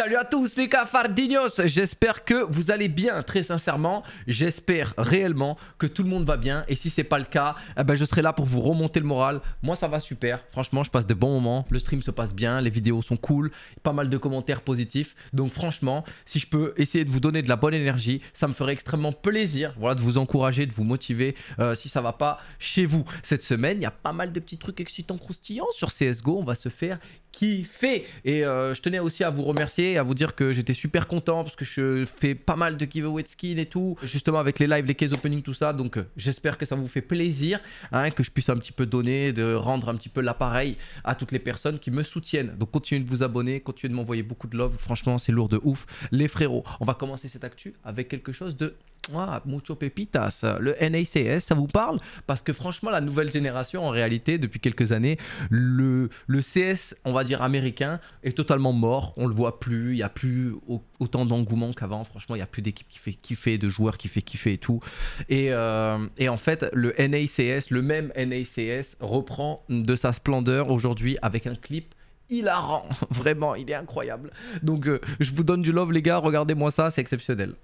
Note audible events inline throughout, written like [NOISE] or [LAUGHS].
Salut à tous les cafardinos, j'espère que vous allez bien, très sincèrement, j'espère réellement que tout le monde va bien et si c'est pas le cas, eh ben je serai là pour vous remonter le moral, moi ça va super, franchement je passe de bons moments, le stream se passe bien, les vidéos sont cool, pas mal de commentaires positifs, donc franchement si je peux essayer de vous donner de la bonne énergie, ça me ferait extrêmement plaisir voilà, de vous encourager, de vous motiver euh, si ça va pas chez vous. Cette semaine il y a pas mal de petits trucs excitants croustillants sur CSGO, on va se faire qui fait. Et euh, je tenais aussi à vous remercier, et à vous dire que j'étais super content parce que je fais pas mal de giveaway de skins et tout, justement avec les lives, les case opening, tout ça. Donc euh, j'espère que ça vous fait plaisir, hein, que je puisse un petit peu donner, de rendre un petit peu l'appareil à toutes les personnes qui me soutiennent. Donc continuez de vous abonner, continuez de m'envoyer beaucoup de love. Franchement, c'est lourd de ouf. Les frérots, on va commencer cette actu avec quelque chose de moi, mucho pepitas. Le NACS, ça vous parle Parce que franchement, la nouvelle génération, en réalité, depuis quelques années, le, le CS, on va dire américain, est totalement mort. On le voit plus. Il n'y a plus autant d'engouement qu'avant. Franchement, il n'y a plus d'équipe qui fait kiffer, de joueurs qui fait kiffer et tout. Et, euh, en fait, le NACS, le même NACS, reprend de sa splendeur aujourd'hui avec un clip hilarant. [LAUGHS] Vraiment, il est incroyable. Donc, euh, je vous donne du love, les gars. Regardez-moi ça, c'est exceptionnel.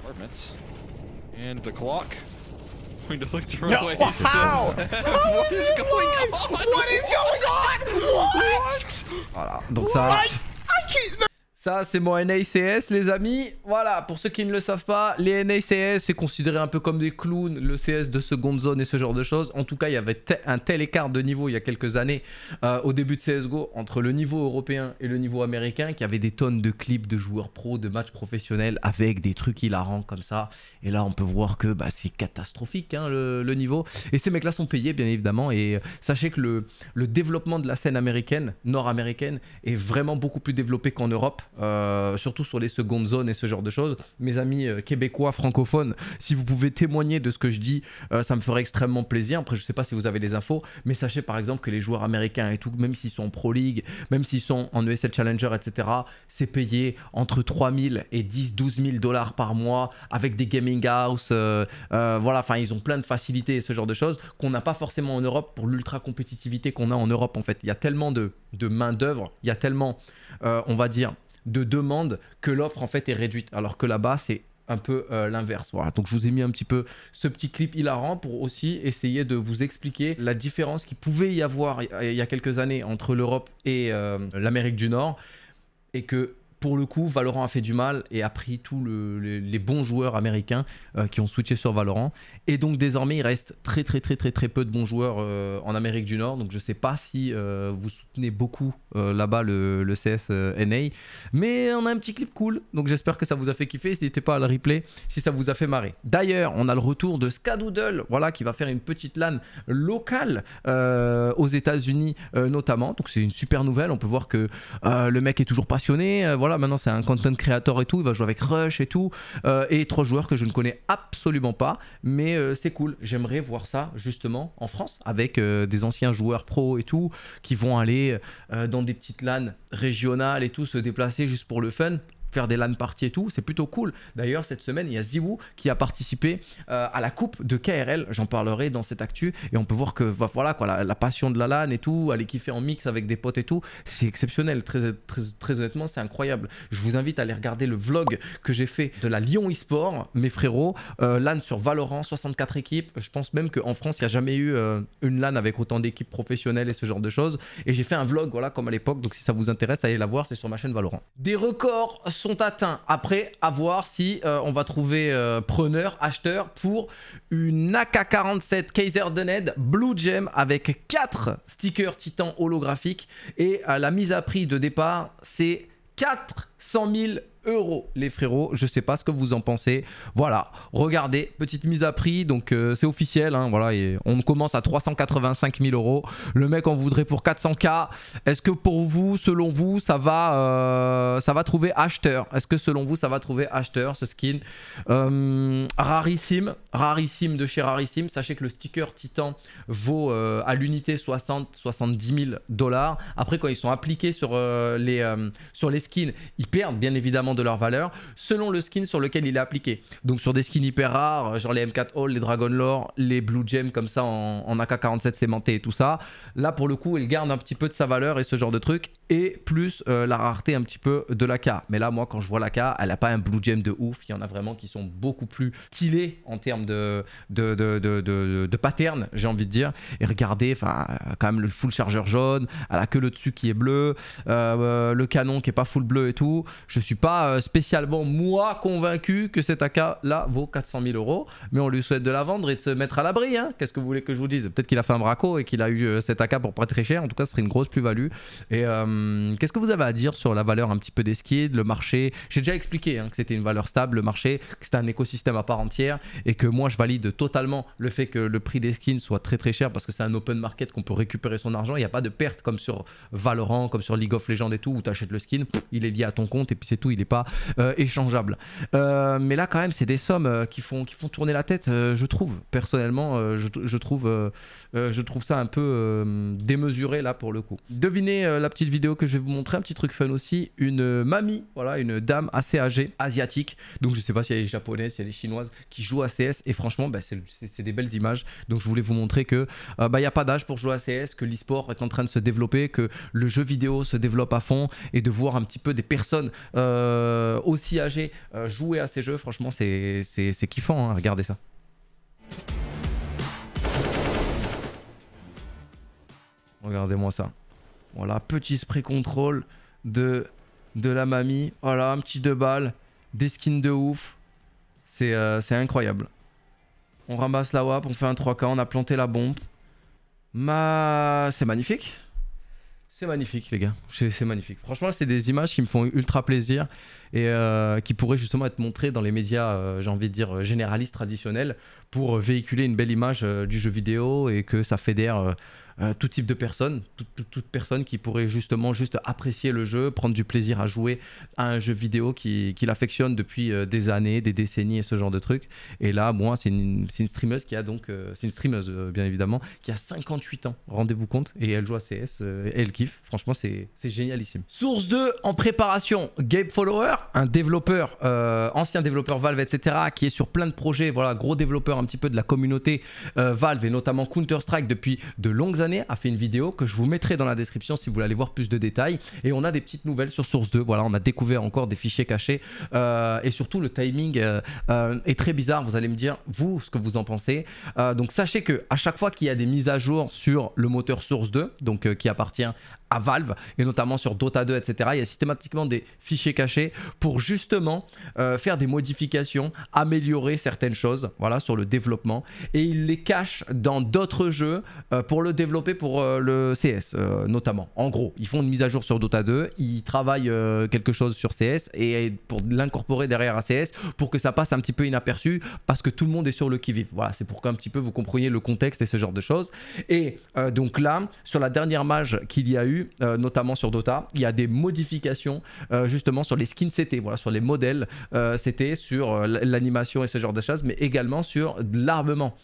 Apartments. And the clock. [LAUGHS] Going to look the no, [LAUGHS] How? what is going on? What is going on? What? what? Looks what? I can't. Ça, c'est mon NACS, les amis. Voilà, pour ceux qui ne le savent pas, les NACS, c'est considéré un peu comme des clowns, le CS de seconde zone et ce genre de choses. En tout cas, il y avait un tel écart de niveau il y a quelques années, euh, au début de CSGO, entre le niveau européen et le niveau américain, qu'il y avait des tonnes de clips de joueurs pros, de matchs professionnels, avec des trucs hilarants comme ça. Et là, on peut voir que bah, c'est catastrophique, hein, le, niveau. Et ces mecs-là sont payés, bien évidemment. Et euh, sachez que le, le développement de la scène américaine, nord-américaine, est vraiment beaucoup plus développé qu'en Europe. Euh, surtout sur les secondes zones et ce genre de choses. Mes amis euh, québécois francophones, si vous pouvez témoigner de ce que je dis, euh, ça me ferait extrêmement plaisir. Après, je sais pas si vous avez des infos, mais sachez par exemple que les joueurs américains et tout, même s'ils sont en Pro League, même s'ils sont en ESL Challenger, etc., c'est payé entre 3000 et 10, 12 000 dollars par mois avec des gaming house. voilà, enfin, ils ont plein de facilités et ce genre de choses qu'on n'a pas forcément en Europe pour l'ultra compétitivité qu'on a en Europe en fait. Il y a tellement de, de main-d'œuvre, il y a tellement, on va dire, de demande que l'offre en fait est réduite. Alors que là-bas, c'est un peu euh, l'inverse. Voilà, donc je vous ai mis un petit peu ce petit clip hilarant pour aussi essayer de vous expliquer la différence qui pouvait y avoir il y a quelques années entre l'Europe et euh, l'Amérique du Nord et que pour le coup, Valorant a fait du mal et a pris tous les, bons joueurs américains euh, qui ont switché sur Valorant. Et donc désormais, il reste très très très très très peu de bons joueurs euh, en Amérique du Nord. Donc je ne sais pas si euh, vous soutenez beaucoup là-bas le, CS CSNA. Mais on a un petit clip cool. Donc j'espère que ça vous a fait kiffer. N'hésitez pas à le replay si ça vous a fait marrer. D'ailleurs, on a le retour de Skadoodle, voilà, qui va faire une petite LAN locale aux États-Unis notamment. Donc c'est une super nouvelle. On peut voir que le mec est toujours passionné. voilà maintenant c'est un content creator et tout, il va jouer avec Rush et tout, euh, et trois joueurs que je ne connais absolument pas, mais euh, c'est cool. J'aimerais voir ça justement en France avec euh, des anciens joueurs pro et tout qui vont aller dans des petites LAN régionales et tout se déplacer juste pour le fun faire des LAN parties et tout. C'est plutôt cool. D'ailleurs, cette semaine, il y a Ziwoo qui a participé euh, à la coupe de KRL. J'en parlerai dans cette actu. Et on peut voir que voilà, quoi, la, passion de la LAN et tout, aller kiffer en mix avec des potes et tout, c'est exceptionnel. Très, très, honnêtement, c'est incroyable. Je vous invite à aller regarder le vlog que j'ai fait de la Lyon eSport, mes frérots. Euh, LAN sur Valorant, 64 équipes. Je pense même qu'en France, il n'y a jamais eu euh, une LAN avec autant d'équipes professionnelles et ce genre de choses. Et j'ai fait un vlog, voilà, comme à l'époque. Donc si ça vous intéresse, allez la voir, c'est sur ma chaîne Valorant. Des records sont atteints. Après, à voir si euh, on va trouver euh, preneur, acheteur pour une AK-47 Kaiser ned Blue Gem avec 4 stickers titans holographiques. Et euh, la mise à prix de départ, c'est 400 000 euros, les frérots. Je sais pas ce que vous en pensez. Voilà, regardez, petite mise à prix. Donc euh, c'est officiel. Hein, voilà, et on commence à 385 000 euros. Le mec en voudrait pour 400K. Est-ce que pour vous, selon vous, ça va, euh, ça va trouver acheteur Est-ce que selon vous, ça va trouver acheteur ce skin euh, Rarissime, rarissime de chez rarissime. Sachez que le sticker Titan vaut à l'unité 60-70 000 dollars. Après, quand ils sont appliqués sur, les, sur les skins, ils perdent bien évidemment de leur valeur selon le skin sur lequel il est appliqué. Donc sur des skins hyper rares, euh, genre les M4 Hall, les Dragon Lore, les Blue Gem comme ça en, AK-47 cémenté et tout ça, là pour le coup il garde un petit peu de sa valeur et ce genre de truc et plus euh, la rareté un petit peu de la Mais là moi quand je vois la elle n'a pas un Blue Gem de ouf, il y en a vraiment qui sont beaucoup plus stylés en termes de, de, de, pattern j'ai envie de dire. Et regardez, enfin euh, quand même le full chargeur jaune, elle a que le dessus qui est bleu, le canon qui est pas full bleu et tout. Je suis pas euh, spécialement moi convaincu que cet AK-là vaut 400 000 euros, mais on lui souhaite de la vendre et de se mettre à l'abri. Hein Qu'est-ce que vous voulez que je vous dise Peut-être qu'il a fait un braco et qu'il a eu euh, cet AK pour pas très cher. En tout cas, ce serait une grosse plus-value. Et euh, qu'est-ce que vous avez à dire sur la valeur un petit peu des skins le marché J'ai déjà expliqué hein, que c'était une valeur stable, le marché, que c'était un écosystème à part entière et que moi, je valide totalement le fait que le prix des skins soit très très cher parce que c'est un open market qu'on peut récupérer son argent. Il n'y a pas de perte comme sur Valorant, comme sur League of Legends et tout, où tu achètes le skin, il est lié à ton compte et puis c'est tout, il est euh, échangeable. Euh, mais là, quand même, c'est des sommes euh, qui, font, qui font tourner la tête, je trouve. Personnellement, je, trouve, je trouve ça un peu démesuré là pour le coup. Devinez la petite vidéo que je vais vous montrer, un petit truc fun aussi. Une mamie, voilà, une dame assez âgée, asiatique. Donc je sais pas si elle est japonaise, si elle est chinoise, qui joue à CS. Et franchement, bah, c'est des belles images. Donc je voulais vous montrer que bah, il y n'y a pas d'âge pour jouer à CS, que l'e-sport est en train de se développer, que le jeu vidéo se développe à fond et de voir un petit peu des personnes euh, euh, aussi âgé euh, jouer à ces jeux, franchement, c'est kiffant, hein, regardez ça. Regardez-moi ça. Voilà, petit spray contrôle de, de la mamie. Voilà, un petit deux balles, des skins de ouf. C'est euh, incroyable. On ramasse la WAP, on fait un 3K, on a planté la bombe. C'est magnifique. C'est magnifique, les gars. C'est magnifique. Franchement, c'est des images qui me font ultra plaisir et euh, qui pourraient justement être montrées dans les médias, euh, j'ai envie de dire, généralistes traditionnels pour véhiculer une belle image euh, du jeu vidéo et que ça fédère euh, tout type de personnes, toute personne qui pourrait justement juste apprécier le jeu, prendre du plaisir à jouer à un jeu vidéo qui, qui l'affectionne depuis euh, des années, des décennies et ce genre de trucs. Et là, moi, c'est une, une, streameuse qui a donc, euh, c'est une streameuse bien évidemment, qui a 58 ans, rendez-vous compte, et elle joue à CS, elle kiffe, franchement, c'est génialissime. Source 2, en préparation, Gabe Follower, un développeur, ancien développeur Valve, etc., qui est sur plein de projets, voilà, gros développeur un petit peu de la communauté Valve et notamment Counter-Strike depuis de longues années a fait une vidéo que je vous mettrai dans la description si vous voulez aller voir plus de détails. Et on a des petites nouvelles sur Source 2. Voilà, on a découvert encore des fichiers cachés. Euh, et surtout, le timing euh, euh, est très bizarre. Vous allez me dire, vous, ce que vous en pensez. donc sachez que à chaque fois qu'il y a des mises à jour sur le moteur Source 2, donc qui appartient Valve et notamment sur Dota 2, etc. Il y a systématiquement des fichiers cachés pour justement euh, faire des modifications, améliorer certaines choses, voilà, sur le développement. Et ils les cachent dans d'autres jeux euh, pour le développer pour euh, le CS notamment. En gros, ils font une mise à jour sur Dota 2, ils travaillent quelque chose sur CS et pour l'incorporer derrière à CS pour que ça passe un petit peu inaperçu parce que tout le monde est sur le qui-vive. Voilà, c'est pour un petit peu vous compreniez le contexte et ce genre de choses. Et donc là, sur la dernière mage qu'il y a eu, euh, notamment sur Dota, il y a des modifications euh, justement sur les skins CT, voilà, sur les modèles euh, CT, sur l'animation et ce genre de choses, mais également sur l'armement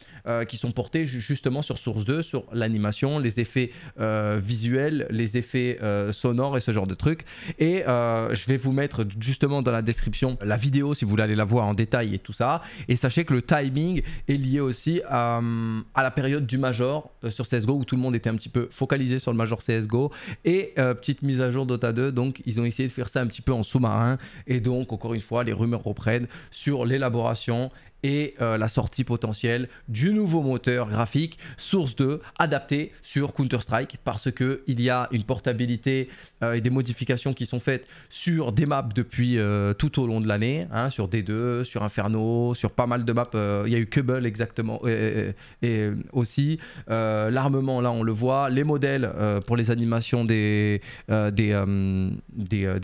qui sont portés justement sur Source 2, sur l'animation, les effets visuels, les effets sonores et ce genre de trucs. Et je vais vous mettre justement dans la description la vidéo si vous voulez aller la voir en détail et tout ça. Et sachez que le timing est lié aussi à, à la période du Major sur CSGO où tout le monde était un petit peu focalisé sur le Major CSGO et euh, petite mise à jour Dota 2, donc ils ont essayé de faire ça un petit peu en sous-marin. Et donc, encore une fois, les rumeurs reprennent sur l'élaboration et euh, la sortie potentielle du nouveau moteur graphique Source 2 adapté sur Counter-Strike parce que il y a une portabilité euh, et des modifications qui sont faites sur des maps depuis euh, tout au long de l'année, hein, sur D2, sur Inferno, sur pas mal de maps. Il y a eu Kubble exactement et, aussi l'armement là on le voit, les modèles pour les animations des, des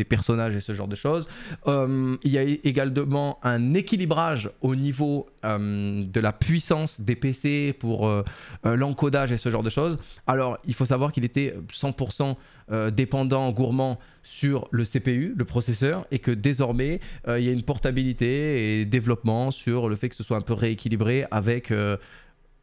personnages et ce genre de choses. il y a également un équilibrage au niveau euh, de la puissance des PC pour euh, euh, l'encodage et ce genre de choses. Alors, il faut savoir qu'il était 100% dépendant, gourmand sur le CPU, le processeur, et que désormais, il y a une portabilité et développement sur le fait que ce soit un peu rééquilibré avec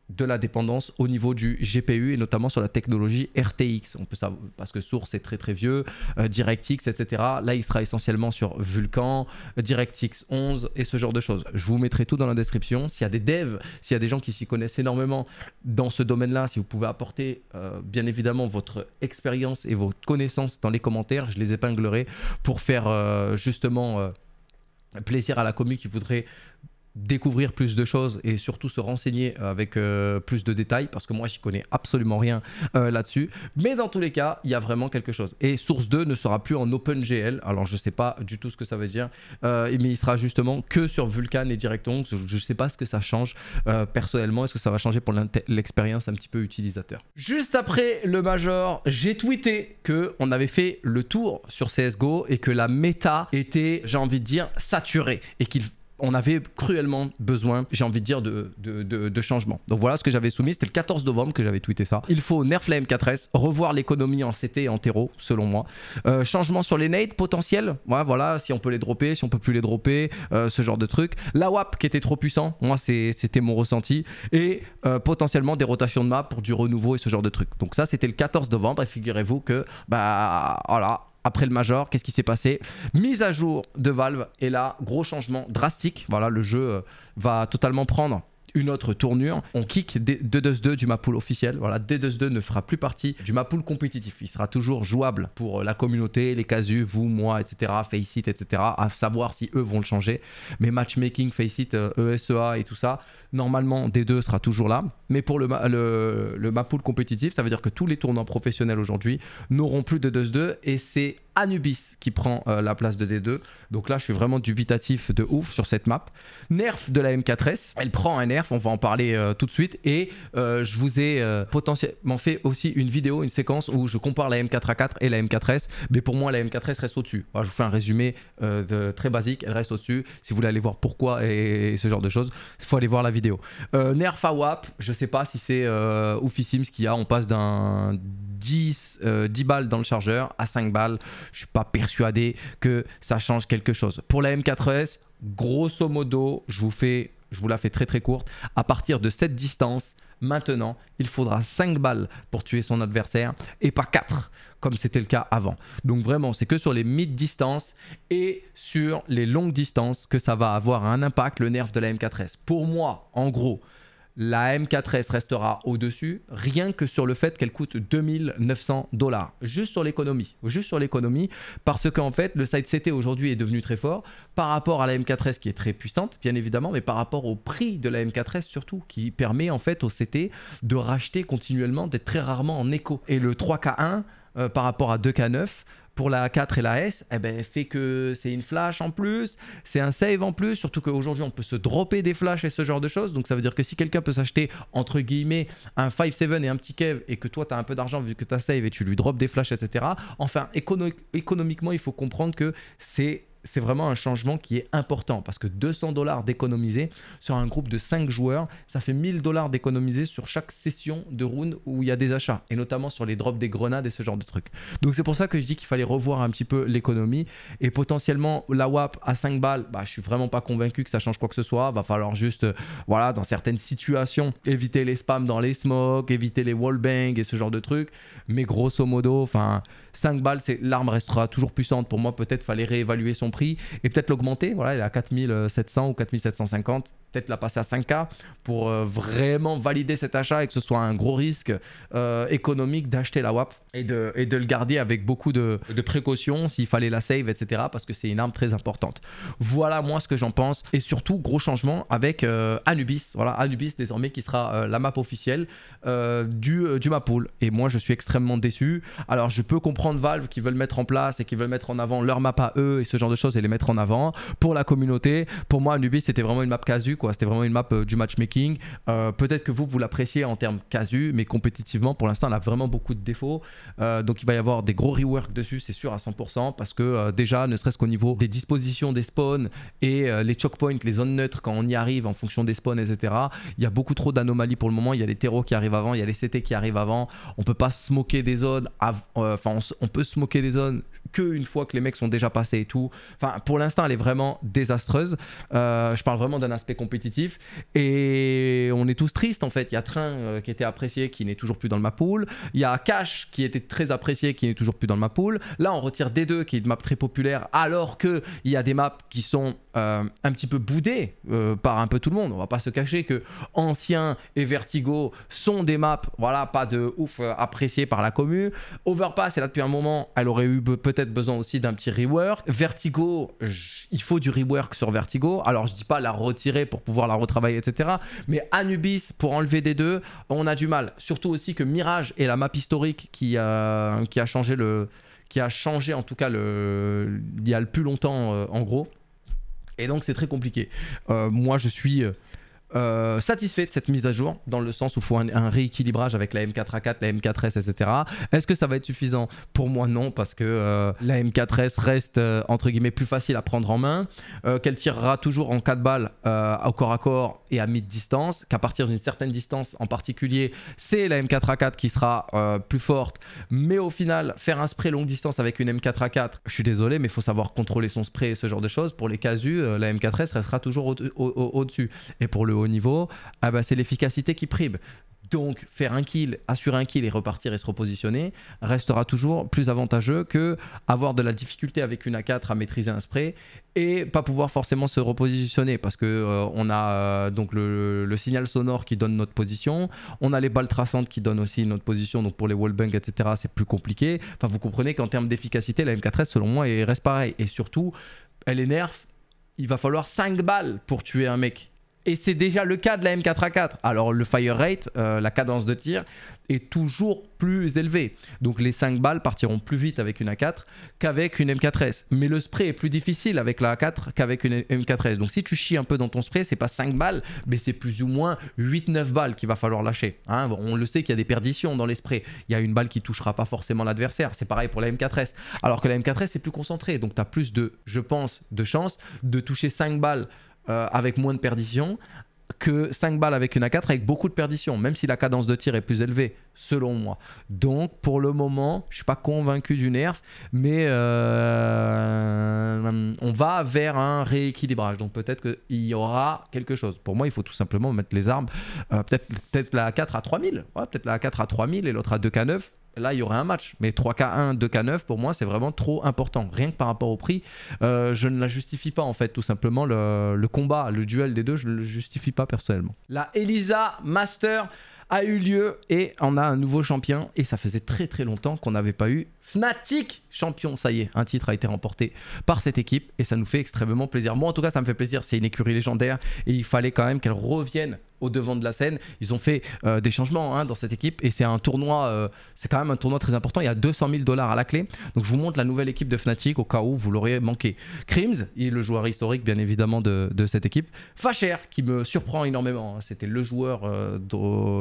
de la dépendance au niveau du GPU et notamment sur la technologie RTX. On peut savoir parce que Source est très très vieux, euh, DirectX, etc. Là, il sera essentiellement sur Vulkan, DirectX 11 et ce genre de choses. Je vous mettrai tout dans la description. S'il y a des devs, s'il y a des gens qui s'y connaissent énormément dans ce domaine-là, si vous pouvez apporter euh, bien évidemment votre expérience et vos connaissances dans les commentaires, je les épinglerai pour faire euh, justement plaisir à la commu qui voudrait découvrir plus de choses et surtout se renseigner euh, avec euh, plus de détails parce que moi j'y connais absolument rien euh, là-dessus mais dans tous les cas il y a vraiment quelque chose et source 2 ne sera plus en OpenGL alors je sais pas du tout ce que ça veut dire mais il sera justement que sur Vulkan et directon je sais pas ce que ça change personnellement est-ce que ça va changer pour l'expérience un petit peu utilisateur juste après le Major j'ai tweeté que on avait fait le tour sur CSGO et que la méta était j'ai envie de dire saturée et qu'il on avait cruellement besoin, j'ai envie de dire, de, de, changement. Donc voilà ce que j'avais soumis, c'était le 14 novembre que j'avais tweeté ça. Il faut nerf la M4S, revoir l'économie en CT et en terreau, selon moi. Euh, changement sur les nades potentiels, voilà, si on peut les dropper, si on peut plus les dropper, euh, ce genre de truc. La WAP qui était trop puissant, moi c'était mon ressenti. Et euh, potentiellement des rotations de map pour du renouveau et ce genre de truc. Donc ça c'était le 14 novembre et figurez-vous que, bah voilà, après le Major, qu'est-ce qui s'est passé Mise à jour de Valve et là, gros changement drastique. Voilà, le jeu euh, va totalement prendre une autre tournure. On kick D2-2 du pool officiel. Voilà, D2-2 ne fera plus partie du pool compétitif. Il sera toujours jouable pour euh, la communauté, les casus, vous, moi, etc. Faceit, etc. À savoir si eux vont le changer. Mais matchmaking, Faceit, ESEA euh, e et tout ça, normalement, D2 sera toujours là. Mais pour le, le, map compétitif, ça veut dire que tous les tournois professionnels aujourd'hui n'auront plus de 2-2 et c'est Anubis qui prend euh, la place de D2. Donc là, je suis vraiment dubitatif de ouf sur cette map. Nerf de la M4S. Elle prend un nerf, on va en parler euh, tout de suite. Et euh, je vous ai potentiellement fait aussi une vidéo, une séquence où je compare la M4A4 et la M4S. Mais pour moi, la M4S reste au-dessus. je vous fais un résumé de, très basique. Elle reste au-dessus. Si vous voulez aller voir pourquoi et, ce genre de choses, il faut aller voir la vidéo. nerf à WAP, je sais pas si c'est oufissime ce qu'il y a. On passe d'un 10, 10 balles dans le chargeur à 5 balles je ne suis pas persuadé que ça change quelque chose. Pour la M4S, grosso modo, je vous, fais, je vous la fais très très courte. À partir de cette distance, maintenant, il faudra 5 balles pour tuer son adversaire et pas 4 comme c'était le cas avant. Donc vraiment, c'est que sur les mid-distances et sur les longues distances que ça va avoir un impact, le nerf de la M4S. Pour moi, en gros, la M4S restera au-dessus, rien que sur le fait qu'elle coûte 2900 dollars. Juste sur l'économie, juste sur l'économie, parce qu'en fait, le site CT aujourd'hui est devenu très fort par rapport à la M4S qui est très puissante, bien évidemment, mais par rapport au prix de la M4S surtout, qui permet en fait au CT de racheter continuellement, d'être très rarement en écho. Et le 3K1, euh, par rapport à 2K9, pour la 4 et la S, eh ben, fait que c'est une flash en plus, c'est un save en plus, surtout qu'aujourd'hui on peut se dropper des flashs et ce genre de choses. Donc ça veut dire que si quelqu'un peut s'acheter entre guillemets un 5-7 et un petit Kev et que toi tu as un peu d'argent vu que tu save et tu lui drops des flashs, etc. Enfin, économiquement, il faut comprendre que c'est c'est vraiment un changement qui est important parce que 200 dollars d'économiser sur un groupe de 5 joueurs, ça fait 1000 dollars d'économiser sur chaque session de round où il y a des achats et notamment sur les drops des grenades et ce genre de trucs. Donc c'est pour ça que je dis qu'il fallait revoir un petit peu l'économie et potentiellement la WAP à 5 balles, bah, je suis vraiment pas convaincu que ça change quoi que ce soit. Va falloir juste, euh, voilà, dans certaines situations, éviter les spams dans les smokes, éviter les wallbangs et ce genre de trucs. Mais grosso modo, enfin, 5 balles, l'arme restera toujours puissante. Pour moi, peut-être fallait réévaluer son prix et peut-être l'augmenter. Voilà, il est à 4700 ou 4750 peut-être la passer à 5K pour euh, vraiment valider cet achat et que ce soit un gros risque euh, économique d'acheter la WAP et de, et de le garder avec beaucoup de, précautions s'il fallait la save, etc. Parce que c'est une arme très importante. Voilà moi ce que j'en pense. Et surtout, gros changement avec euh, Anubis. Voilà, Anubis désormais qui sera la map officielle du, du map pool. Et moi, je suis extrêmement déçu. Alors, je peux comprendre Valve qui veulent mettre en place et qui veulent mettre en avant leur map à eux et ce genre de choses et les mettre en avant pour la communauté. Pour moi, Anubis, c'était vraiment une map casu c'était vraiment une map euh, du matchmaking. Euh, peut-être que vous, vous l'appréciez en termes casu, mais compétitivement, pour l'instant, elle a vraiment beaucoup de défauts. Euh, donc il va y avoir des gros rework dessus, c'est sûr, à 100%, parce que déjà, ne serait-ce qu'au niveau des dispositions des spawns et les checkpoints, les zones neutres, quand on y arrive en fonction des spawns, etc., il y a beaucoup trop d'anomalies pour le moment. Il y a les terreaux qui arrivent avant, il y a les CT qui arrivent avant. On peut pas se moquer des zones, enfin, on peut se des zones que une fois que les mecs sont déjà passés et tout. Enfin, pour l'instant, elle est vraiment désastreuse. je parle vraiment d'un aspect et on est tous tristes en fait. Il y a Train euh, qui était apprécié, qui n'est toujours plus dans le map pool. Il y a Cash qui était très apprécié, qui n'est toujours plus dans le map pool. Là, on retire D2 qui est une map très populaire, alors qu'il y a des maps qui sont euh, un petit peu boudées euh, par un peu tout le monde. On va pas se cacher que Ancien et Vertigo sont des maps, voilà, pas de ouf appréciées par la commu. Overpass est là depuis un moment, elle aurait eu peut-être besoin aussi d'un petit rework. Vertigo, il faut du rework sur Vertigo. Alors, je dis pas la retirer pour pouvoir la retravailler, etc. Mais Anubis, pour enlever des deux, on a du mal. Surtout aussi que Mirage est la map historique qui, a euh, qui a changé le qui a changé en tout cas le, il y a le plus longtemps euh, en gros. Et donc c'est très compliqué. Euh, moi je suis euh, satisfait de cette mise à jour, dans le sens où il faut un, rééquilibrage avec la M4A4, la M4S, etc. Est-ce que ça va être suffisant Pour moi, non, parce que euh, la M4S reste, euh, entre guillemets, plus facile à prendre en main, qu'elle tirera toujours en 4 balles au corps à corps et à mi-distance, qu'à partir d'une certaine distance en particulier, c'est la M4A4 qui sera plus forte. Mais au final, faire un spray longue distance avec une M4A4, je suis désolé, mais il faut savoir contrôler son spray et ce genre de choses. Pour les casus, la M4S restera toujours au-dessus. et pour le niveau, ah bah, c'est l'efficacité qui prime. Donc faire un kill, assurer un kill et repartir et se repositionner restera toujours plus avantageux que avoir de la difficulté avec une A4 à maîtriser un spray et pas pouvoir forcément se repositionner parce que euh, on a euh, donc le, signal sonore qui donne notre position, on a les balles traçantes qui donnent aussi notre position donc pour les wallbangs etc c'est plus compliqué. Enfin vous comprenez qu'en termes d'efficacité la M4S selon moi elle reste pareil et surtout elle énerve, il va falloir 5 balles pour tuer un mec et c'est déjà le cas de la M4A4. Alors le fire rate, euh, la cadence de tir, est toujours plus élevée. Donc les 5 balles partiront plus vite avec une A4 qu'avec une M4S. Mais le spray est plus difficile avec la A4 qu'avec une M4S. Donc si tu chies un peu dans ton spray, c'est pas 5 balles, mais c'est plus ou moins 8-9 balles qu'il va falloir lâcher. Hein. on le sait qu'il y a des perditions dans les sprays. Il y a une balle qui touchera pas forcément l'adversaire. C'est pareil pour la M4S. Alors que la M4S est plus concentrée. Donc tu as plus de, je pense, de chances de toucher 5 balles euh, avec moins de perdition que 5 balles avec une A4 avec beaucoup de perdition, même si la cadence de tir est plus élevée, selon moi. Donc pour le moment, je ne suis pas convaincu du nerf, mais euh, on va vers un rééquilibrage. Donc peut-être qu'il y aura quelque chose. Pour moi, il faut tout simplement mettre les armes, euh, peut-être la A4 à 3000, peut-être la A4 à 3000 et l'autre à 2K9 là, il y aurait un match. Mais 3K1, 2K9, pour moi, c'est vraiment trop important. Rien que par rapport au prix, euh, je ne la justifie pas, en fait, tout simplement. Le, le, combat, le duel des deux, je ne le justifie pas personnellement. La Elisa Master a eu lieu et on a un nouveau champion. Et ça faisait très très longtemps qu'on n'avait pas eu Fnatic champion. Ça y est, un titre a été remporté par cette équipe et ça nous fait extrêmement plaisir. Moi en tout cas, ça me fait plaisir. C'est une écurie légendaire et il fallait quand même qu'elle revienne au devant de la scène. Ils ont fait euh, des changements hein, dans cette équipe et c'est un tournoi, euh, c'est quand même un tournoi très important. Il y a 200 000 dollars à la clé. Donc je vous montre la nouvelle équipe de Fnatic au cas où vous l'auriez manqué. Crims, il est le joueur historique bien évidemment de, cette équipe. Facher, qui me surprend énormément. Hein. C'était le joueur, euh,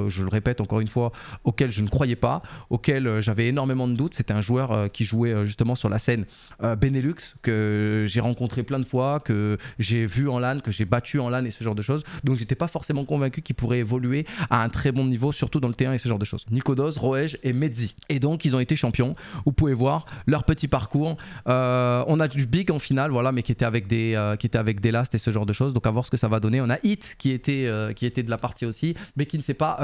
je le répète encore une fois, auquel je ne croyais pas, auquel j'avais énormément de doutes. C'était un joueur qui jouait justement sur la scène Benelux, que j'ai rencontré plein de fois, que j'ai vu en LAN, que j'ai battu en LAN et ce genre de choses. Donc j'étais pas forcément convaincu qui pourraient pourrait évoluer à un très bon niveau, surtout dans le T1 et ce genre de choses. Nikodos, Roeg et Mezzi. Et donc, ils ont été champions. Vous pouvez voir leur petit parcours. Euh, on a du Big en finale, voilà, mais qui était avec des, euh, qui était avec des Last et ce genre de choses. Donc, à voir ce que ça va donner. On a Hit qui était, euh, qui était de la partie aussi, mais qui ne s'est pas,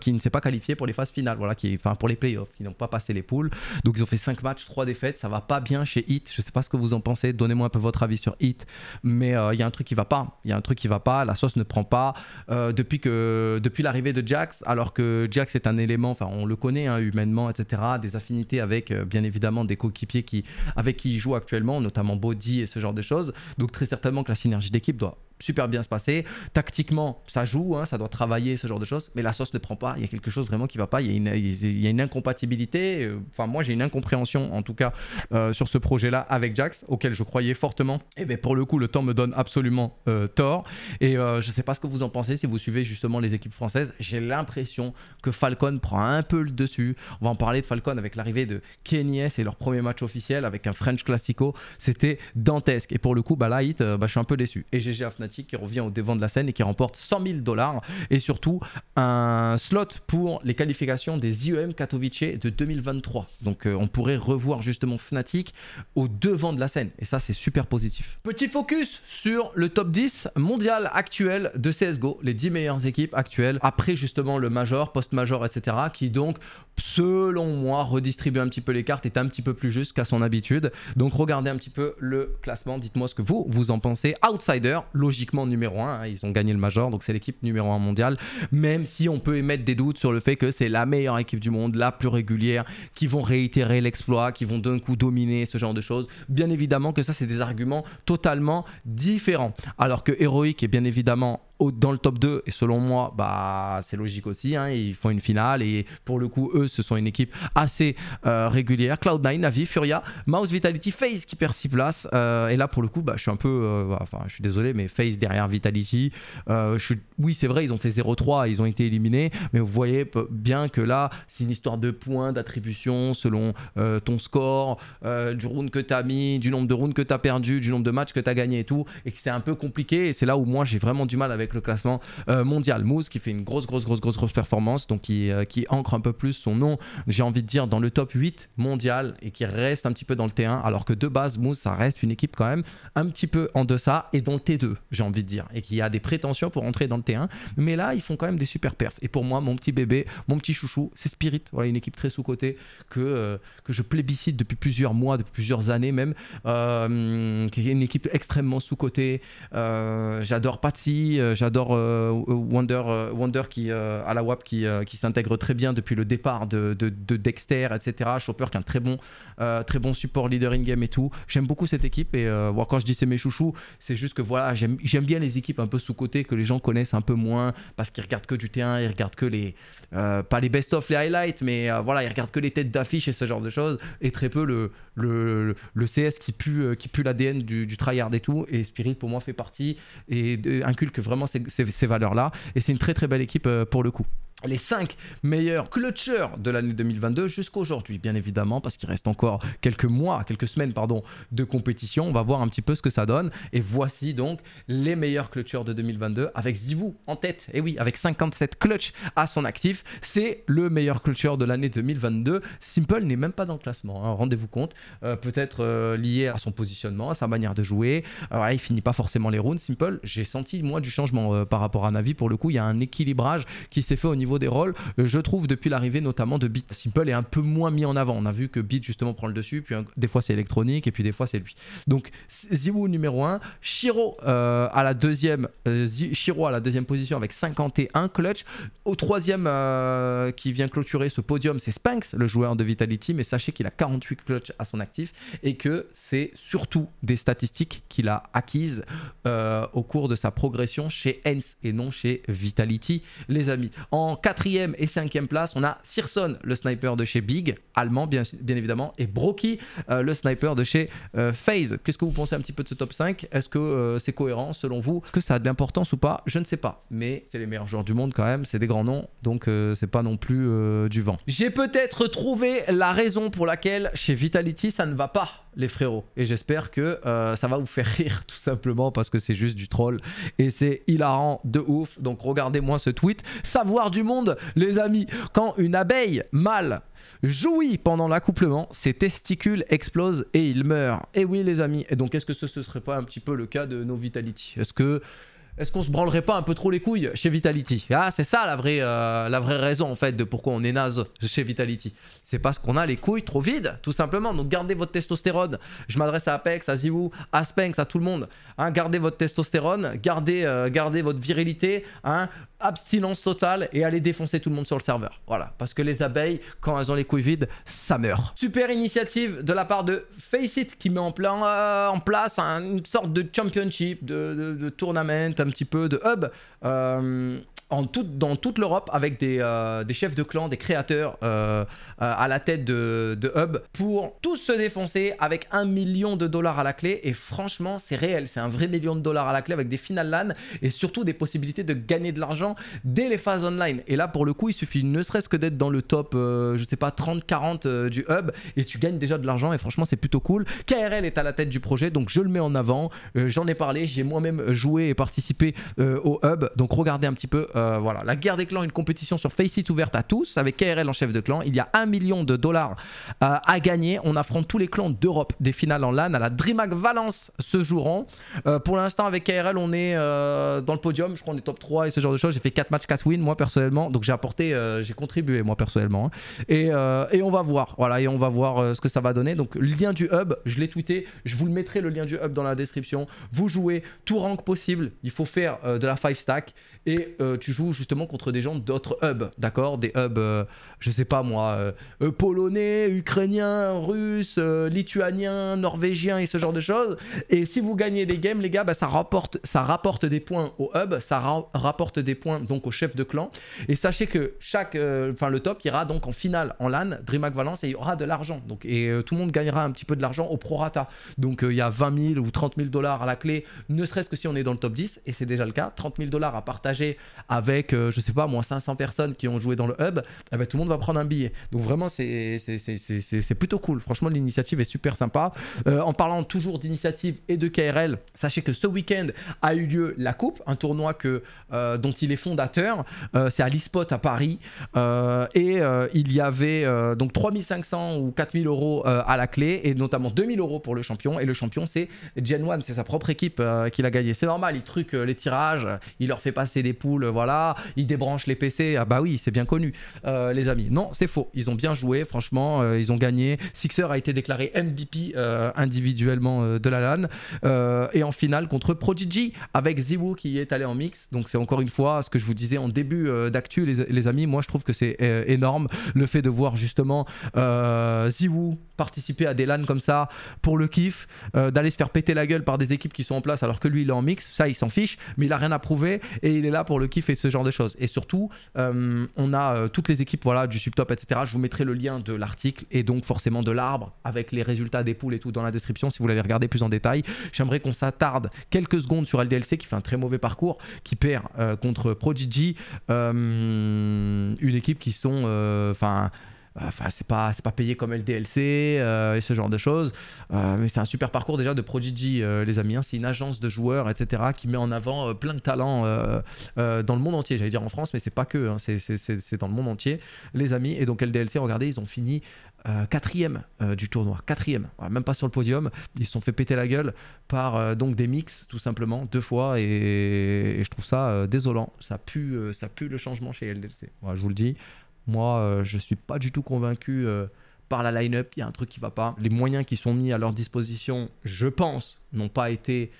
qui ne s'est pas qualifié pour les phases finales, voilà, qui, enfin pour les playoffs. Ils n'ont pas passé les poules. Donc, ils ont fait 5 matchs, 3 défaites. Ça va pas bien chez Hit. Je sais pas ce que vous en pensez. Donnez-moi un peu votre avis sur Hit. Mais il y a un truc qui va pas. Il y a un truc qui va pas. La sauce ne prend pas. Euh, depuis, depuis l'arrivée de Jax, alors que Jax est un élément, enfin on le connaît hein, humainement, etc., des affinités avec euh, bien évidemment des coéquipiers qui, avec qui il joue actuellement, notamment Body et ce genre de choses. Donc très certainement que la synergie d'équipe doit super bien se passer. Tactiquement, ça joue, hein, ça doit travailler, ce genre de choses. Mais la sauce ne prend pas. Il y a quelque chose vraiment qui ne va pas. Il y, a une, incompatibilité. Euh, enfin, moi, j'ai une incompréhension, en tout cas, euh, sur ce projet-là avec Jax, auquel je croyais fortement. Et bien, pour le coup, le temps me donne absolument euh, tort. Et je ne sais pas ce que vous en pensez si vous suivez justement les équipes françaises. J'ai l'impression que Falcon prend un peu le dessus. On va en parler de Falcon avec l'arrivée de Kenyes et leur premier match officiel avec un French Classico. C'était dantesque. Et pour le coup, bah, là, bah, je suis un peu déçu. Et GG à qui revient au devant de la scène et qui remporte 100 000 dollars et surtout un slot pour les qualifications des IEM Katowice de 2023. Donc euh, on pourrait revoir justement Fnatic au devant de la scène et ça c'est super positif. Petit focus sur le top 10 mondial actuel de CSGO, les 10 meilleures équipes actuelles après justement le major, post-major, etc. qui donc selon moi redistribue un petit peu les cartes, est un petit peu plus juste qu'à son habitude. Donc regardez un petit peu le classement, dites-moi ce que vous, vous en pensez. Outsider, logique numéro 1. Hein. ils ont gagné le Major, donc c'est l'équipe numéro 1 mondiale. Même si on peut émettre des doutes sur le fait que c'est la meilleure équipe du monde, la plus régulière, qui vont réitérer l'exploit, qui vont d'un coup dominer ce genre de choses. Bien évidemment que ça, c'est des arguments totalement différents. Alors que Heroic est bien évidemment dans le top 2. Et selon moi, bah, c'est logique aussi. Hein. ils font une finale. Et pour le coup, eux, ce sont une équipe assez euh, régulière. Cloud9, Navi, Furia, Mouse Vitality, FaZe qui perd 6 places. Euh, et là, pour le coup, bah, je suis un peu. Euh, enfin, je suis désolé, mais FaZe derrière Vitality. Oui, c'est vrai, ils ont fait 0-3. Ils ont été éliminés. Mais vous voyez bien que là, c'est une histoire de points, d'attribution selon ton score, du round que tu as mis, du nombre de rounds que tu as perdu, du nombre de matchs que tu as gagné et tout. Et que c'est un peu compliqué. Et c'est là où moi, j'ai vraiment du mal avec le classement euh, mondial. Moose qui fait une grosse, grosse, grosse, grosse, grosse performance, donc euh, qui, ancre un peu plus son nom, j'ai envie de dire, dans le top 8 mondial et qui reste un petit peu dans le T1, alors que de base, Moose, ça reste une équipe quand même un petit peu en deçà et dans le T2, j'ai envie de dire, et qui a des prétentions pour entrer dans le T1. Mais là, ils font quand même des super perfs. Et pour moi, mon petit bébé, mon petit chouchou, c'est Spirit. Voilà, une équipe très sous-cotée que, euh, que je plébiscite depuis plusieurs mois, depuis plusieurs années même. qui est une équipe extrêmement sous-cotée. J'adore Patsy, J'adore euh, Wonder, euh, Wonder qui, euh, à la WAP qui, qui s'intègre très bien depuis le départ de, de, Dexter, etc. Chopper qui est un très bon, très bon support leader in-game et tout. J'aime beaucoup cette équipe et quand je dis c'est mes chouchous, c'est juste que voilà, j'aime bien les équipes un peu sous-côté que les gens connaissent un peu moins parce qu'ils regardent que du T1, ils regardent que les. pas les best-of, les highlights, mais voilà, ils regardent que les têtes d'affiche et ce genre de choses et très peu le, le, le CS qui pue, qui pue l'ADN du, du tryhard et tout. Et Spirit pour moi fait partie et inculque vraiment ces, valeurs-là. Et c'est une très très belle équipe euh, pour le coup les 5 meilleurs clutchers de l'année 2022 jusqu'aujourd'hui, bien évidemment, parce qu'il reste encore quelques mois, quelques semaines, pardon, de compétition. On va voir un petit peu ce que ça donne. Et voici donc les meilleurs clutchers de 2022 avec Zivou en tête. Et oui, avec 57 clutch à son actif, c'est le meilleur clutcher de l'année 2022. Simple n'est même pas dans le classement, hein. rendez-vous compte. Euh, peut-être euh, lié à son positionnement, à sa manière de jouer. il finit pas forcément les rounds. Simple, j'ai senti moi du changement euh, par rapport à Navi. Pour le coup, il y a un équilibrage qui s'est fait au niveau des rôles, euh, je trouve depuis l'arrivée notamment de Beat. Simple est un peu moins mis en avant. On a vu que Beat justement prend le dessus, puis euh, des fois c'est électronique, et puis des fois c'est lui. Donc Ziwoo numéro 1, Shiro euh, à la deuxième, Shiro à la deuxième position avec 51 clutch. Au troisième qui vient clôturer ce podium, c'est Spanx, le joueur de Vitality, mais sachez qu'il a 48 clutch à son actif et que c'est surtout des statistiques qu'il a acquises au cours de sa progression chez Ence et non chez Vitality, les amis. En quatrième et cinquième place, on a Sirson le sniper de chez Big, allemand bien, évidemment, et Brocky, euh, le sniper de chez FaZe. Euh, Qu'est-ce que vous pensez un petit peu de ce top 5 Est-ce que euh, c'est cohérent selon vous Est-ce que ça a de l'importance ou pas Je ne sais pas. Mais c'est les meilleurs joueurs du monde quand même, c'est des grands noms, donc c'est pas non plus du vent. J'ai peut-être trouvé la raison pour laquelle chez Vitality ça ne va pas les frérots. Et j'espère que euh, ça va vous faire rire [LAUGHS] tout simplement parce que c'est juste du troll et c'est hilarant de ouf. Donc regardez-moi ce tweet. Savoir du monde, les amis, quand une abeille mâle jouit pendant l'accouplement, ses testicules explosent et il meurt. Et eh oui les amis, et donc est-ce que ce ne serait pas un petit peu le cas de nos Vitality Est-ce que est-ce qu'on se branlerait pas un peu trop les couilles chez Vitality ah, C'est ça la vraie, euh, la vraie raison en fait de pourquoi on est naze chez Vitality. C'est parce qu'on a les couilles trop vides, tout simplement. Donc gardez votre testostérone. Je m'adresse à Apex, à Zivou, à Spenx, à tout le monde. Hein, gardez votre testostérone, gardez, euh, gardez votre virilité. Hein abstinence totale et aller défoncer tout le monde sur le serveur. Voilà, parce que les abeilles, quand elles ont les couilles vides, ça meurt. Super initiative de la part de Faceit qui met en, euh, place une sorte de championship, de, de, tournament, un petit peu de hub. Euh, en dans toute l'Europe avec euh, des, chefs de clan, des créateurs à la tête de, de, Hub pour tous se défoncer avec un million de dollars à la clé. Et franchement, c'est réel, c'est un vrai million de dollars à la clé avec des finales LAN et surtout des possibilités de gagner de l'argent dès les phases online. Et là, pour le coup, il suffit ne serait-ce que d'être dans le top, euh, je sais pas, 30-40 euh, du hub et tu gagnes déjà de l'argent. Et franchement, c'est plutôt cool. KRL est à la tête du projet, donc je le mets en avant. Euh, j'en ai parlé, j'ai moi-même joué et participé au hub. Donc regardez un petit peu. voilà, la guerre des clans, une compétition sur Faceit ouverte à tous avec KRL en chef de clan. Il y a un million de dollars à gagner. On affronte tous les clans d'Europe des finales en LAN à la DreamHack Valence ce jour pour l'instant, avec KRL, on est dans le podium. Je crois on est top 3 et ce genre de choses fait 4 matchs casse win moi personnellement, donc j'ai apporté, euh, j'ai contribué moi personnellement. Hein. Et, euh, et, on va voir, voilà, et on va voir euh, ce que ça va donner. Donc le lien du hub, je l'ai tweeté, je vous le mettrai le lien du hub dans la description. Vous jouez tout rank possible, il faut faire de la 5 stack et euh, tu joues justement contre des gens d'autres hubs, d'accord Des hubs, euh, je sais pas moi, euh, polonais, ukrainiens, russes, lituaniens, norvégiens et ce genre de choses. Et si vous gagnez des games, les gars, bah, ça, rapporte, ça rapporte des points au hub, ça rapporte des points donc au chef de clan. Et sachez que chaque, enfin le top ira donc en finale en LAN, DreamHack Valence, et il y aura de l'argent. Donc et tout le monde gagnera un petit peu de l'argent au prorata. Donc il y a 20 000 ou 30 000 dollars à la clé, ne serait-ce que si on est dans le top 10, et c'est déjà le cas. 30 000 dollars à partager avec, euh, je sais pas, moins 500 personnes qui ont joué dans le hub, eh ben, tout le monde va prendre un billet. Donc vraiment, c'est plutôt cool. Franchement, l'initiative est super sympa. Euh, en parlant toujours d'initiative et de KRL, sachez que ce week-end a eu lieu la Coupe, un tournoi que, euh, dont il est fondateur. c'est à l'eSpot à Paris. et il y avait donc 3500 ou 4000 euros à la clé, et notamment 2000 euros pour le champion. Et le champion, c'est Gen 1, c'est sa propre équipe qui l'a gagné. C'est normal, il truc les tirages, il leur fait passer des poules, voilà, ils débranchent les PC, ah bah oui, c'est bien connu, euh, les amis. Non, c'est faux, ils ont bien joué, franchement, euh, ils ont gagné. Sixer a été déclaré MVP euh, individuellement de la LAN, et en finale contre Prodigy, avec Ziwoo qui est allé en mix. Donc c'est encore une fois ce que je vous disais en début d'actu, les, les, amis, moi je trouve que c'est énorme, le fait de voir justement Ziwoo participer à des LAN comme ça pour le kiff, d'aller se faire péter la gueule par des équipes qui sont en place alors que lui il est en mix, ça il s'en fiche, mais il a rien à prouver et il est là pour le kiff et ce genre de choses. Et surtout, euh, on a euh, toutes les équipes voilà, du subtop, etc. Je vous mettrai le lien de l'article et donc forcément de l'arbre avec les résultats des poules et tout dans la description si vous l'avez regardé plus en détail. J'aimerais qu'on s'attarde quelques secondes sur LDLC qui fait un très mauvais parcours, qui perd euh, contre Prodigy, une équipe qui sont... enfin Enfin, c'est pas, pas payé comme LDLC euh, et ce genre de choses. Euh, mais c'est un super parcours déjà de Prodigy, euh, les amis. Hein. C'est une agence de joueurs, etc., qui met en avant plein de talents dans le monde entier. J'allais dire en France, mais c'est pas que. Hein. C'est dans le monde entier, les amis. Et donc, LDLC, regardez, ils ont fini quatrième du tournoi. Quatrième. même pas sur le podium. Ils se sont fait péter la gueule par donc des mix, tout simplement, deux fois. Et, je trouve ça désolant. Ça pue, ça pue le changement chez LDLC. Voilà, je vous le dis. Moi, euh, je ne suis pas du tout convaincu euh, par la line-up. Il y a un truc qui ne va pas. Les moyens qui sont mis à leur disposition, je pense, n'ont pas été.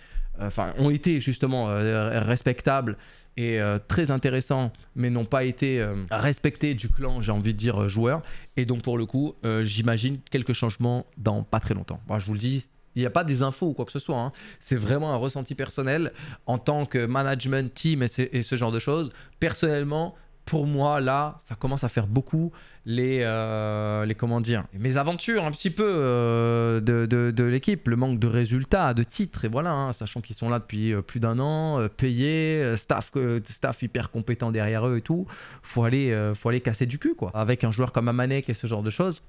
Euh, enfin, ont été justement respectables et très intéressants mais n'ont pas été respectés du clan, j'ai envie de dire, joueur. Et donc, pour le coup, j'imagine quelques changements dans pas très longtemps. je vous le dis, il n'y a pas des infos ou quoi que ce soit. Hein. C'est vraiment un ressenti personnel en tant que management, team et, et ce genre de choses. Personnellement, pour moi, là, ça commence à faire beaucoup les, euh, les comment dire, mes aventures un petit peu euh, de, l'équipe, le manque de résultats, de titres, et voilà, hein, sachant qu'ils sont là depuis euh, plus d'un an, payés, staff, staff hyper compétent derrière eux et tout, faut aller, faut aller casser du cul, quoi. Avec un joueur comme Amanek et ce genre de choses,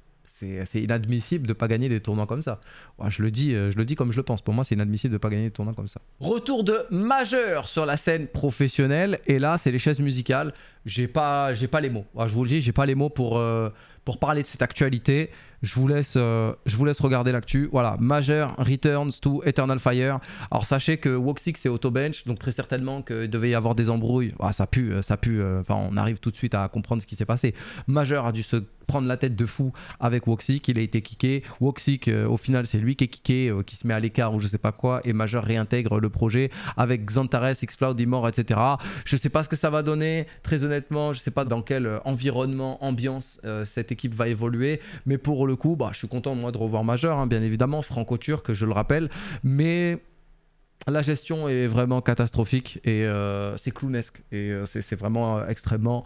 euh, c'est inadmissible de pas gagner des tournois comme ça. je, le dis, euh, je le dis comme je le pense. Pour moi, c'est inadmissible de pas gagner des tournois comme ça. Retour de majeur sur la scène professionnelle. Et là, c'est les chaises musicales. J'ai pas, pas les mots. je vous le dis, j'ai pas les mots pour, euh, pour parler de cette actualité. Je vous laisse, euh, je vous laisse regarder l'actu. Voilà, Major Returns to Eternal Fire. Alors sachez que Woxix c'est bench donc très certainement qu'il devait y avoir des embrouilles. Ah, ça pue, euh, ça pue. Euh, enfin, on arrive tout de suite à comprendre ce qui s'est passé. Major a dû se prendre la tête de fou avec Woxix, il a été kické. Woxic, au final, c'est lui qui est kické, qui se met à l'écart ou je sais pas quoi, et Major réintègre le projet avec Xantares, Xcloud, Immort, etc. Je sais pas ce que ça va donner, très honnêtement, je sais pas dans quel environnement, ambiance cette équipe va évoluer. Mais pour le coup, bah, je suis content moi de revoir Majeur, hein, bien évidemment, franco-turc, je le rappelle. Mais la gestion est vraiment catastrophique et euh, c'est clownesque et euh, c'est vraiment euh, extrêmement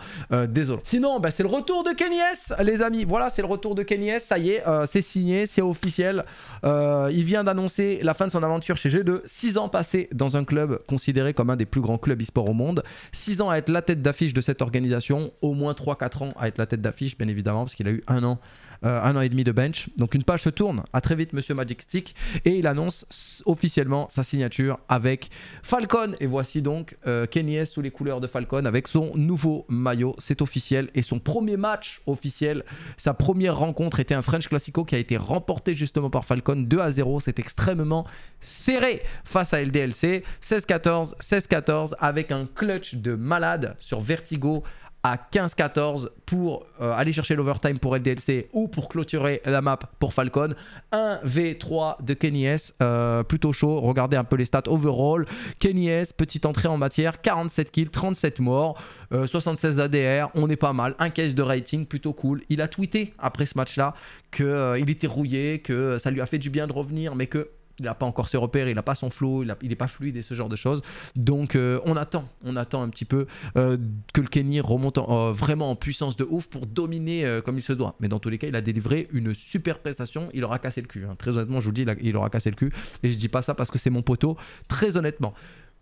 désolant. Sinon, bah, c'est le retour de Kenny les amis. Voilà, c'est le retour de Kenny Ça y est, c'est signé, c'est officiel. il vient d'annoncer la fin de son aventure chez G2. 6 ans passés dans un club considéré comme un des plus grands clubs e-sport au monde. 6 ans à être la tête d'affiche de cette organisation. Au moins 3-4 ans à être la tête d'affiche, bien évidemment, parce qu'il a eu un an un an et demi de bench. Donc une page se tourne. À très vite, monsieur Magic Stick. Et il annonce officiellement sa signature avec Falcon. Et voici donc euh, Kenny S sous les couleurs de Falcon avec son nouveau maillot. C'est officiel et son premier match officiel, sa première rencontre était un French Classico qui a été remporté justement par Falcon 2 à 0. C'est extrêmement serré face à LDLC. 16-14, 16-14 avec un clutch de malade sur Vertigo à 15-14 pour euh, aller chercher l'overtime pour LDLC ou pour clôturer la map pour Falcon. 1v3 de Kenny S, euh, plutôt chaud. Regardez un peu les stats overall. Kenny S, petite entrée en matière, 47 kills, 37 morts, 76 euh, ADR, on est pas mal. Un case de rating, plutôt cool. Il a tweeté après ce match-là qu'il il était rouillé, que ça lui a fait du bien de revenir, mais que il n'a pas encore ses repères, il n'a pas son flow, il n'est pas fluide et ce genre de choses. Donc euh, on attend, on attend un petit peu euh, que le Kenny remonte euh, vraiment en puissance de ouf pour dominer comme il se doit. Mais dans tous les cas, il a délivré une super prestation, il aura cassé le cul. Hein. Très honnêtement, je vous le dis, il, aura cassé le cul. Et je dis pas ça parce que c'est mon poteau, très honnêtement.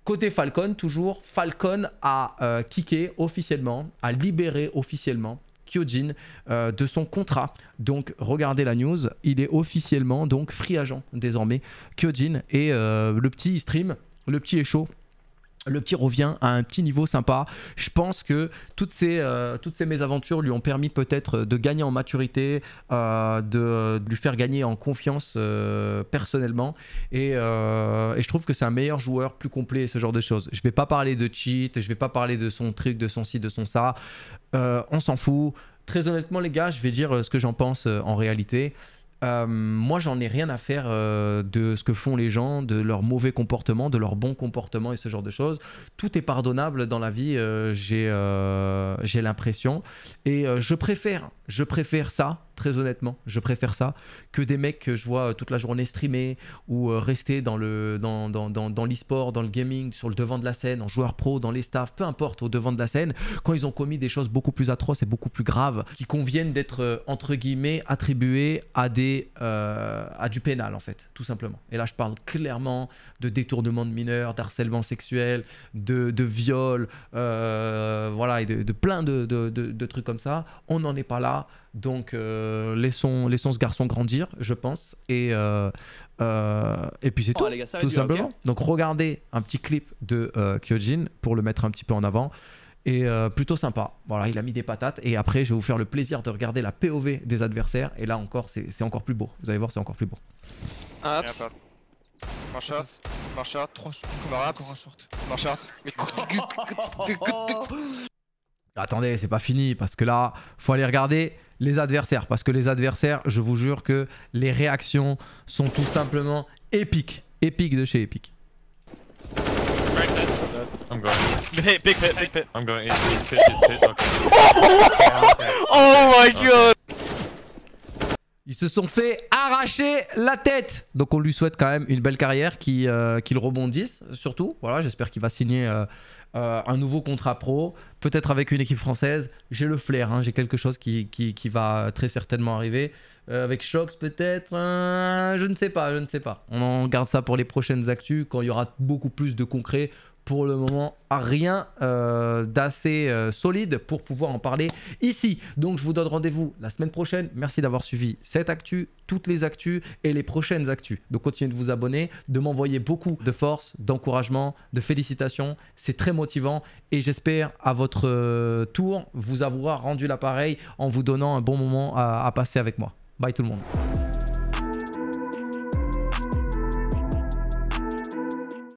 Côté Falcon, toujours, Falcon a kické officiellement, a libéré officiellement Kyojin euh, de son contrat. Donc regardez la news, il est officiellement donc free agent désormais Kyojin et euh, le petit stream, le petit est chaud le petit revient à un petit niveau sympa. Je pense que toutes ces, euh, toutes ces mésaventures lui ont permis peut-être de gagner en maturité, euh, de, lui faire gagner en confiance euh, personnellement. Et, et, je trouve que c'est un meilleur joueur, plus complet, ce genre de choses. Je ne vais pas parler de cheat, je ne vais pas parler de son truc, de son ci, de son ça. on s'en fout. Très honnêtement, les gars, je vais dire ce que j'en pense en réalité. Euh, moi, j'en ai rien à faire euh, de ce que font les gens, de leur mauvais comportement, de leur bon comportement et ce genre de choses. Tout est pardonnable dans la vie, euh, j'ai l'impression. Et je préfère je préfère ça, très honnêtement, je préfère ça que des mecs que je vois euh, toute la journée streamer ou euh, rester dans le dans, dans, dans, dans le dans le gaming, sur le devant de la scène, en joueur pro, dans les staffs, peu importe, au devant de la scène, quand ils ont commis des choses beaucoup plus atroces et beaucoup plus graves qui conviennent d'être euh, entre guillemets attribuées à des à du pénal en fait, tout simplement. Et là, je parle clairement de détournement de mineurs, d'harcèlement sexuel, de, de viol, voilà, et de, de plein de, de, de trucs comme ça. On n'en est pas là donc euh, laissons, ce garçon grandir, je pense. Et, euh, euh, et puis c'est oh, tout, tout simplement. Donc regardez un petit clip de Kyojin pour le mettre un petit peu en avant. Et plutôt sympa. Voilà, il a mis des patates. Et après, je vais vous faire le plaisir de regarder la POV des adversaires. Et là encore, c'est encore plus beau. Vous allez voir, c'est encore plus beau. Attendez, c'est pas fini parce que là, faut aller regarder les adversaires. Parce que les adversaires, je vous jure que les réactions sont tout simplement épiques. Épiques de chez Epic. oh my god! Ils se sont fait arracher la tête Donc on lui souhaite quand même une belle carrière, euh, qu'il rebondisse surtout. Voilà, j'espère qu'il va signer euh, euh, un nouveau contrat pro, peut-être avec une équipe française. J'ai le flair, hein, j'ai quelque chose qui, va très certainement arriver. Euh, avec Shox peut-être, euh, je ne sais pas, je ne sais pas. On en garde ça pour les prochaines actus quand il y aura beaucoup plus de concret, pour le moment rien euh, d'assez euh, solide pour pouvoir en parler ici. Donc je vous donne rendez-vous la semaine prochaine. Merci d'avoir suivi cette actu, toutes les actus et les prochaines actus. Donc continuez de vous abonner, de m'envoyer beaucoup de force, d'encouragement, de félicitations. C'est très motivant et j'espère à votre euh, tour vous avoir rendu l'appareil en vous donnant un bon moment à passer avec moi. Bye tout le monde.